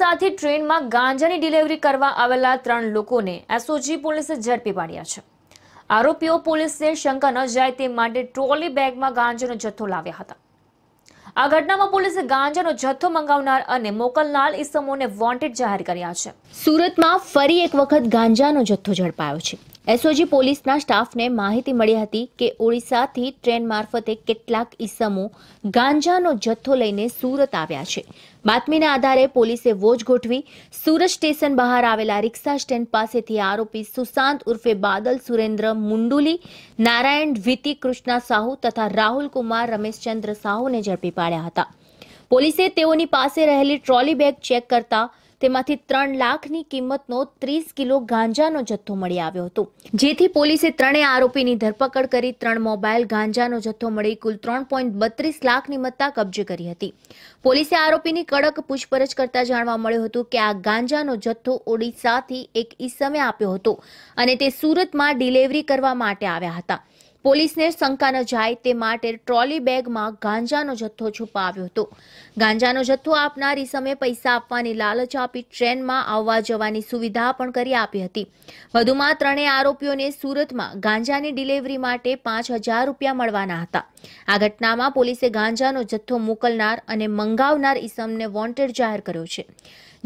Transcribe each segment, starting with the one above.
સાથે ટ્રેનમાં ગાંજાની ડિલિવરી કરવા આવેલા ત્રણ લોકોને એસઓજી પોલીસે ઝડપી પાડ્યા છે આરોપીઓ પોલીસે શંકા ન જાય તે માટે ટ્રોલી બેગમાં ગાંજાનો જથ્થો લાવ્યા હતા આ ઘટનામાં પોલીસે ગાંજાનો જથ્થો મંગાવનાર અને મોકલનાર ઇસમોને વોન્ટેડ જાહેર કર્યા છે સુરતમાં ફરી એક વખત ગાંજાનો જથ્થો ઝડપાયો છે એસઓજી પોલીસના સ્ટાફને માહિતી મળી હતી કે ઓડિશાથી ટ્રેન મારફતે કેટલાક ઇસમો ગાંજાનો જથ્થો લઈને સુરત આવ્યા છે બાતમીના આધારે પોલીસે વોજ ગોઠવી સુરત સ્ટેશન બહાર આવેલા રિક્ષા સ્ટેન્ડ પાસેથી આરોપી સુશાંત ઉર્ફે બાદલ સુરેન્દ્ર મુંડુલી નારાયણ વિતિ કૃષ્ણા સાહુ તથા રાહુલકુમાર રમેશચંદ્ર સાહુને ઝડપી પાડ્યા હતા પોલીસે તેઓની પાસે રહેલી ટ્રોલી બેગ ચેક કરતા તેમાંથી ત્રણ લાખની કિંમતનો ત્રીસ કિલો ગાંજાનો જથ્થો મળી આવ્યો હતો જેથી પોલીસે ત્રણેય આરોપીની ધરપકડ કરી ત્રણ મોબાઈલ ગાંજાનો જથ્થો મળી કુલ ત્રણ પોઈન્ટ બત્રીસ લાખની મત્તા કબજે કરી હતી પોલીસે આરોપીની કડક પૂછપરછ કરતા જાણવા મળ્યું હતું કે આ ગાંજાનો જથ્થો ઓડિશાથી એક ઈસમે આપ્યો હતો અને તે સુરતમાં ડિલિવરી કરવા માટે આવ્યા હતા પોલીસને શંકા ન જાય તે માટે ટ્રોલી બેગમાં ગાંજાનો જથ્થો છુપાવ્યો હતો ગાંજાનો જથ્થો આપનારી સમયે પૈસા આપવાની લાલચ આપી ટ્રેનમાં આવવા જવાની સુવિધા પણ કરી આપી હતી વધુમાં ત્રણેય આરોપીઓને સુરતમાં ગાંજાની ડિલિવરી માટે પાંચ હજાર રૂપિયા મળવાના હતા આ ઘટનામાં પોલીસે ગાંજાનો જથ્થો મોકલનાર અને મંગાવનાર ઇસમને વોન્ટેડ જાહેર કર્યો છે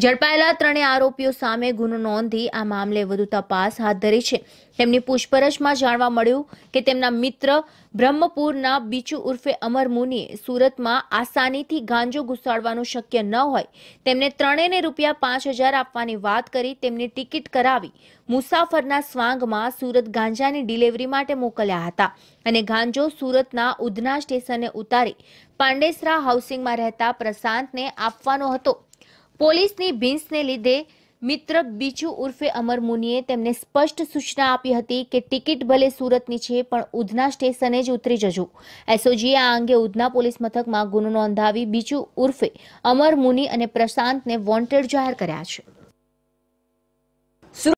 ઝડપાયેલા ત્રણેય આરોપીઓ સામે ગુનો નોંધી આ મામલે વધુ તપાસ હાથ ધરી છે તેમની પૂછપરછમાં જાણવા મળ્યું કે તેમના મિત્ર બ્રહ્મપુરના બીચુ ઉર્ફે અમર મુનીએ સુરતમાં આસાનીથી ગાંજો ઘુસાડવાનું શક્ય ન હોય તેમને ત્રણેને રૂપિયા પાંચ હજાર આપવાની વાત કરી તેમની ટિકિટ કરાવી મુસાફરના સ્વાંગમાં સુરત ગાંજાની ડિલિવરી માટે મોકલ્યા હતા અને ગાંજો સુરતના ઉધના સ્ટેશને ઉતારી પાંડેસરા હાઉસિંગમાં રહેતા પ્રશાંતને આપવાનો હતો પોલીસની ભીંસને લીધે મિત્ર બીજુ ઉર્ફે અમર મુનિએ તેમને સ્પષ્ટ સૂચના આપી હતી કે ટિકિટ ભલે સુરતની છે પણ ઉધના સ્ટેશને જ ઉતરી જજો એસઓજીએ આ અંગે ઉધના પોલીસ મથકમાં ગુનો નોંધાવી બીજુ ઉર્ફે અમર મુનિ અને પ્રશાંતને વોન્ટેડ જાહેર કર્યા છે